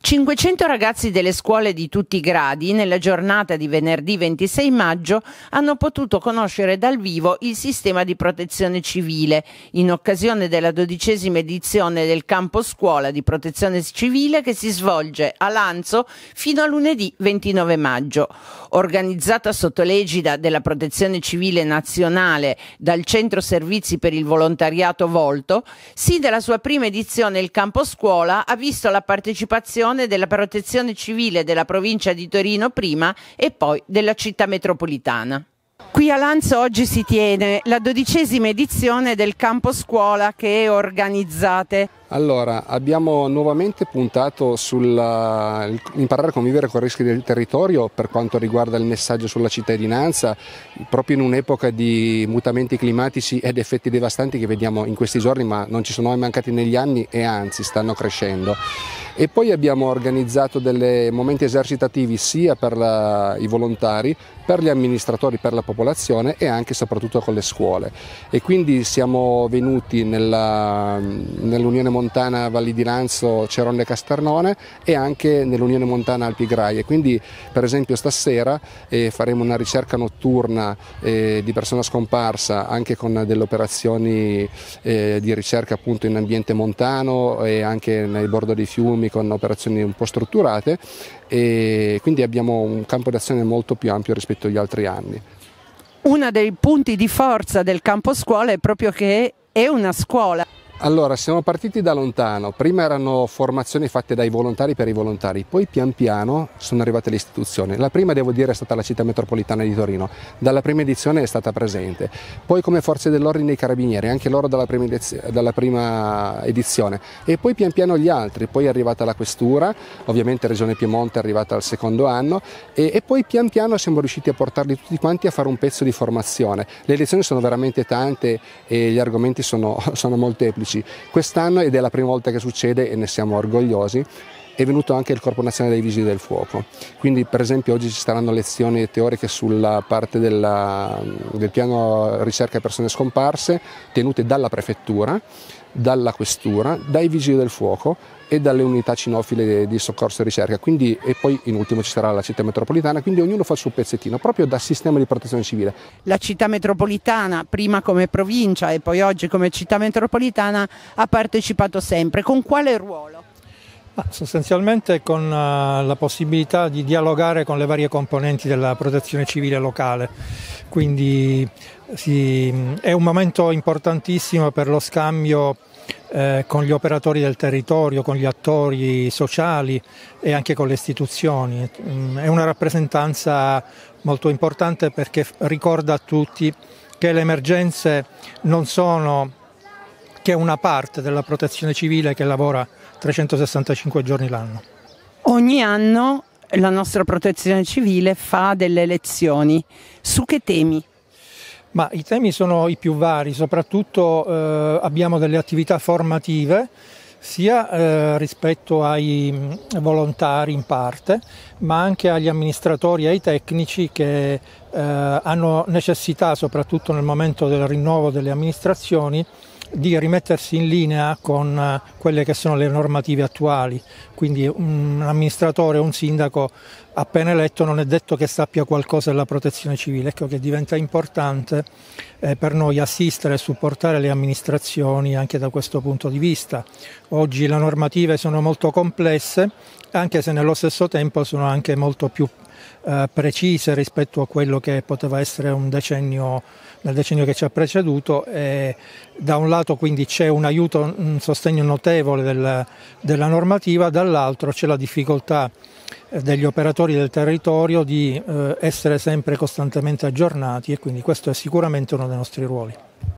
500 ragazzi delle scuole di tutti i gradi, nella giornata di venerdì 26 maggio, hanno potuto conoscere dal vivo il sistema di protezione civile in occasione della dodicesima edizione del campo scuola di protezione civile che si svolge a Lanzo fino a lunedì 29 maggio. Organizzata sotto l'egida della Protezione Civile Nazionale dal Centro Servizi per il Volontariato Volto, sin dalla sua prima edizione il campo scuola ha visto la partecipazione direzione della protezione civile della provincia di Torino prima e poi della città metropolitana. Qui a Lanzo oggi si tiene la dodicesima edizione del campo scuola che organizzate. Allora, abbiamo nuovamente puntato sull'imparare eh, a convivere con i rischi del territorio per quanto riguarda il messaggio sulla cittadinanza, proprio in un'epoca di mutamenti climatici ed effetti devastanti che vediamo in questi giorni, ma non ci sono mai mancati negli anni e anzi stanno crescendo e poi abbiamo organizzato dei momenti esercitativi sia per la, i volontari, per gli amministratori, per la popolazione e anche e soprattutto con le scuole e quindi siamo venuti nella, nell'Unione Montana Valli di Lanzo Ceronne Casternone e anche nell'Unione Montana Alpi Graie, quindi per esempio stasera eh, faremo una ricerca notturna eh, di persona scomparsa anche con delle operazioni eh, di ricerca appunto in ambiente montano e anche nel bordo dei fiumi economi con operazioni un po' strutturate e quindi abbiamo un campo d'azione molto più ampio rispetto agli altri anni. Uno dei punti di forza del campo scuola è proprio che è una scuola. Allora, siamo partiti da lontano, prima erano formazioni fatte dai volontari per i volontari, poi pian piano sono arrivate le istituzioni. La prima, devo dire, è stata la città metropolitana di Torino, dalla prima edizione è stata presente, poi come forze dell'ordine i carabinieri, anche loro dalla prima, edizione, dalla prima edizione, e poi pian piano gli altri, poi è arrivata la questura, ovviamente Regione Piemonte è arrivata al secondo anno, e, e poi pian piano siamo riusciti a portarli tutti quanti a fare un pezzo di formazione. Le lezioni sono veramente tante e gli argomenti sono, sono molteplici pubblici. Quest'anno, ed è la prima volta che succede e ne siamo orgogliosi, è venuto anche il Corpo Nazionale dei Vigili del Fuoco. Quindi per esempio oggi ci saranno lezioni teoriche sulla parte della, del piano ricerca persone scomparse tenute dalla prefettura dalla questura, dai vigili del fuoco e dalle unità cinofile di soccorso e ricerca. Quindi, e poi in ultimo ci sarà la città metropolitana, quindi ognuno fa il suo pezzettino, proprio da sistema di protezione civile. La città metropolitana, prima come provincia e poi oggi come città metropolitana, ha partecipato sempre. Con quale ruolo? Sostanzialmente con eh, la possibilità di dialogare con le varie componenti della protezione civile locale, quindi sì, è un momento importantissimo per lo scambio eh, con gli operatori del territorio, con gli attori sociali e anche con le istituzioni. Mm, è una rappresentanza molto importante perché ricorda a tutti che le emergenze non sono che è una parte della protezione civile che lavora 365 giorni l'anno. Ogni anno la nostra protezione civile fa delle lezioni. Su che temi? Ma i temi sono i più vari, soprattutto eh, abbiamo delle attività formative sia eh, rispetto ai mm, volontari in parte, ma anche agli amministratori e ai tecnici che eh, hanno necessità, soprattutto nel momento del rinnovo delle amministrazioni, di rimettersi in linea con eh, quelle che sono le normative attuali, quindi un amministratore o un sindaco appena eletto non è detto che sappia qualcosa della protezione civile, ecco che diventa importante eh, per noi assistere e supportare le amministrazioni anche da questo punto di vista. Oggi le normative sono molto complesse, anche se nello stesso tempo sono anche molto più eh, precise rispetto a quello che poteva essere un decennio, nel decennio che ci ha preceduto. E da un lato quindi c'è un aiuto, un sostegno notevole del, della normativa, dall'altro c'è la difficoltà eh, degli operatori del territorio di eh, essere sempre costantemente aggiornati e quindi questo è sicuramente uno dei nostri ruoli.